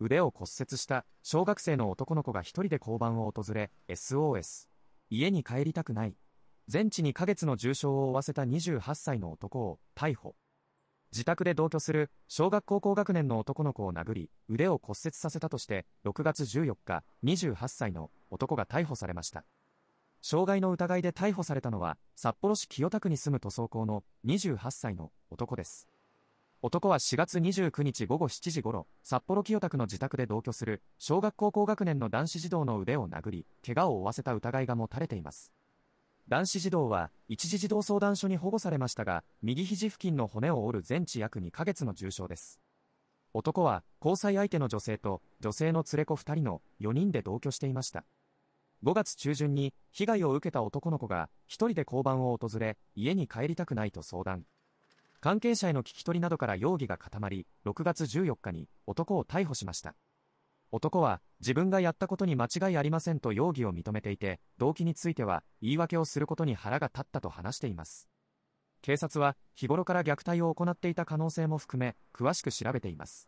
腕を骨折した小学生の男の子が一人で交番を訪れ、SOS。家に帰りたくない。全治2ヶ月の重傷を負わせた28歳の男を逮捕。自宅で同居する小学校高学年の男の子を殴り、腕を骨折させたとして、6月14日、28歳の男が逮捕されました。傷害の疑いで逮捕されたのは、札幌市清田区に住む塗装工の28歳の男です。男は4月29日午後7時頃、札幌清田区の自宅で同居する、小学校高学年の男子児童の腕を殴り、怪我を負わせた疑いが持たれています。男子児童は、一時児童相談所に保護されましたが、右肘付近の骨を折る全治約2ヶ月の重傷です。男は、交際相手の女性と、女性の連れ子2人の4人で同居していました。5月中旬に、被害を受けた男の子が、一人で交番を訪れ、家に帰りたくないと相談。関係者への聞き取りなどから容疑が固まり、6月14日に男を逮捕しました。男は自分がやったことに間違いありませんと容疑を認めていて、動機については言い訳をすることに腹が立ったと話しています。警察は日頃から虐待を行っていた可能性も含め、詳しく調べています。